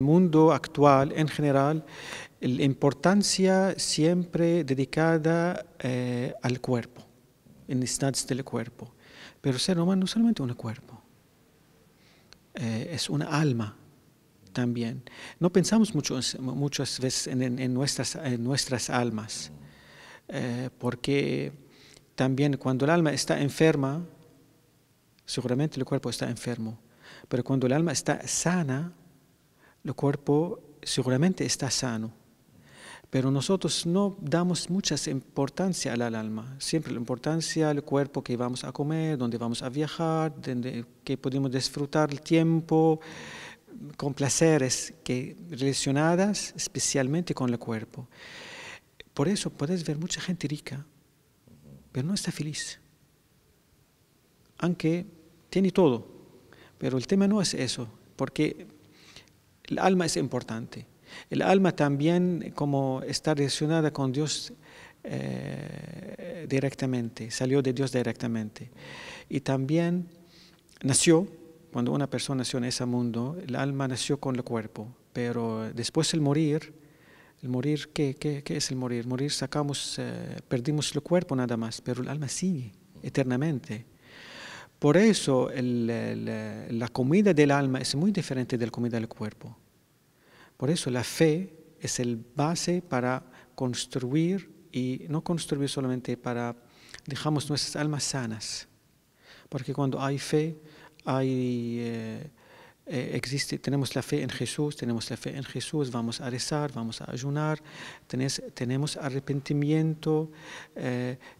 el mundo actual en general, la importancia siempre dedicada eh, al cuerpo, en instantes del cuerpo. Pero el ser humano no es solamente un cuerpo, eh, es una alma también. No pensamos muchas veces en, nuestras, nuestras, almas, eh, porque también cuando el alma está enferma, seguramente el cuerpo está enfermo, pero cuando el alma está sana, el cuerpo seguramente está sano, pero nosotros no damos mucha importancia al alma. Siempre la importancia al cuerpo que vamos a comer, dónde vamos a viajar, donde, que podemos disfrutar el tiempo, con placeres que, relacionadas especialmente con el cuerpo. Por eso puedes ver mucha gente rica, pero no está feliz. Aunque tiene todo, pero el tema no es eso, porque el alma es importante. El alma también, como está relacionada con Dios eh, directamente, salió de Dios directamente. Y también nació, cuando una persona nació en ese mundo, el alma nació con el cuerpo, pero después el morir, el morir, ¿qué, es el morir? Morir sacamos, eh, perdimos el cuerpo nada más, pero el alma sigue eternamente. Por eso eh, la comida del alma es muy diferente de la comida del cuerpo. Por eso la fe es el base para construir y no construir solamente para dejamos nuestras almas sanas. Porque cuando hay fe, eh, eh, tenemos la fe en Jesús, tenemos la fe en Jesús, vamos a rezar, vamos a ayunar, tenemos arrepentimiento,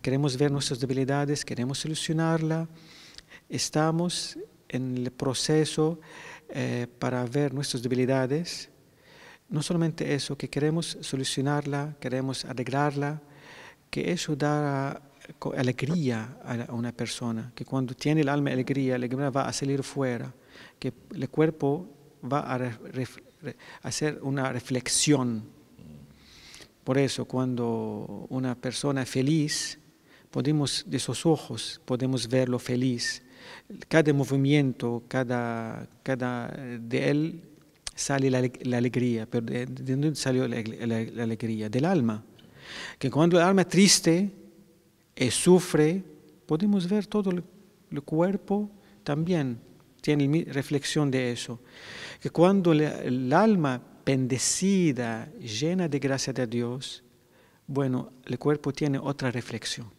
queremos ver nuestras debilidades, queremos solucionarla estamos en el proceso eh, para ver nuestras debilidades. No solamente eso, que queremos solucionarla, queremos alegrarla, que eso da alegría a una persona, que cuando tiene el alma alegría, la alegría va a salir fuera, que el cuerpo va a hacer una reflexión. Por eso, cuando una persona es feliz, podemos de sus ojos podemos verlo feliz cada movimiento, cada, eh, de él sale la, alegría. Pero ¿De dónde salió la, alegría? Del alma. Que cuando el alma es triste y eh, sufre, podemos ver todo el, el cuerpo también. Tiene reflexión de eso. Que cuando el alma bendecida, llena de gracia de Dios, bueno, el cuerpo tiene otra reflexión.